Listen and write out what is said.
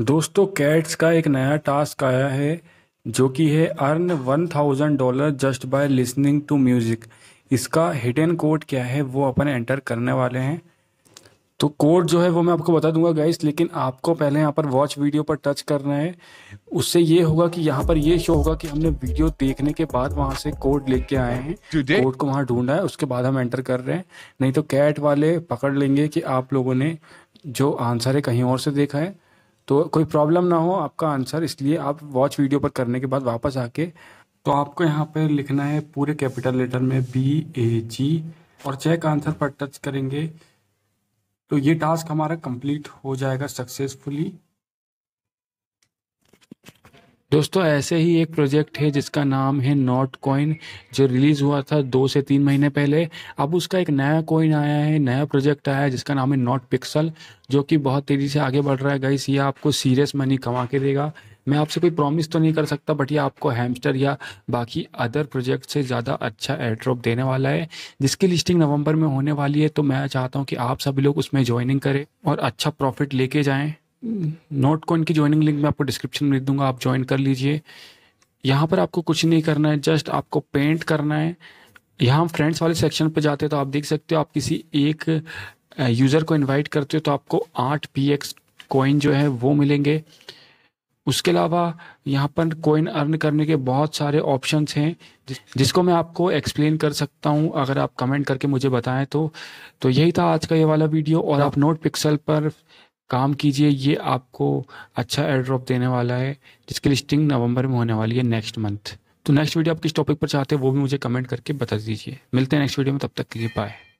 दोस्तों कैट्स का एक नया टास्क आया है जो कि है earn one thousand dollar just by listening to music इसका हिडन कोड क्या है वो अपन एंटर करने वाले हैं तो कोड जो है वो मैं आपको बता दूंगा गाइस लेकिन आपको पहले यहाँ पर वॉच वीडियो पर टच करना है उससे ये होगा कि यहाँ पर ये शो होगा कि हमने वीडियो देखने के बाद वहाँ से कोड लेके आए हैं कोड को वहाँ ढूंढा है उसके बाद हम एंटर कर रहे हैं नहीं तो कैट वाले पकड़ लेंगे कि आप लोगों ने जो आंसर है कहीं और से देखा है तो कोई प्रॉब्लम ना हो आपका आंसर इसलिए आप वॉच वीडियो पर करने के बाद वापस आके तो आपको यहाँ पर लिखना है पूरे कैपिटल लेटर में बी ए जी और चेक आंसर पर टच करेंगे तो ये टास्क हमारा कंप्लीट हो जाएगा सक्सेसफुली दोस्तों ऐसे ही एक प्रोजेक्ट है जिसका नाम है नॉट कॉइन जो रिलीज़ हुआ था दो से तीन महीने पहले अब उसका एक नया कॉइन आया है नया प्रोजेक्ट आया है जिसका नाम है नॉट पिक्सल जो कि बहुत तेज़ी से आगे बढ़ रहा है गाइस ये आपको सीरियस मनी कमा के देगा मैं आपसे कोई प्रॉमिस तो नहीं कर सकता बट ये आपको हैमस्टर या बाकी अदर प्रोजेक्ट से ज़्यादा अच्छा एड्रॉप देने वाला है जिसकी लिस्टिंग नवंबर में होने वाली है तो मैं चाहता हूँ कि आप सभी लोग उसमें ज्वाइनिंग करें और अच्छा प्रॉफिट लेके जाएँ नोट कॉइन की ज्वाइनिंग लिंक मैं आपको डिस्क्रिप्शन में दे दूंगा आप ज्वाइन कर लीजिए यहाँ पर आपको कुछ नहीं करना है जस्ट आपको पेंट करना है यहाँ हम फ्रेंड्स वाले सेक्शन पर जाते हैं तो आप देख सकते हो आप किसी एक यूज़र को इनवाइट करते हो तो आपको आठ पी एक्स कोइन जो है वो मिलेंगे उसके अलावा यहाँ पर कोइन अर्न करने के बहुत सारे ऑप्शंस हैं जिसको मैं आपको एक्सप्लेन कर सकता हूँ अगर आप कमेंट करके मुझे बताएं तो तो यही था आज का ये वाला वीडियो और आप नोट हाँ। पिक्सल पर काम कीजिए ये आपको अच्छा एयर ड्रॉप देने वाला है जिसकी लिस्टिंग नवंबर में होने वाली है नेक्स्ट मंथ तो नेक्स्ट वीडियो आप किस टॉपिक पर चाहते हैं वो भी मुझे कमेंट करके बता दीजिए मिलते हैं नेक्स्ट वीडियो में तब तक के लिए बाय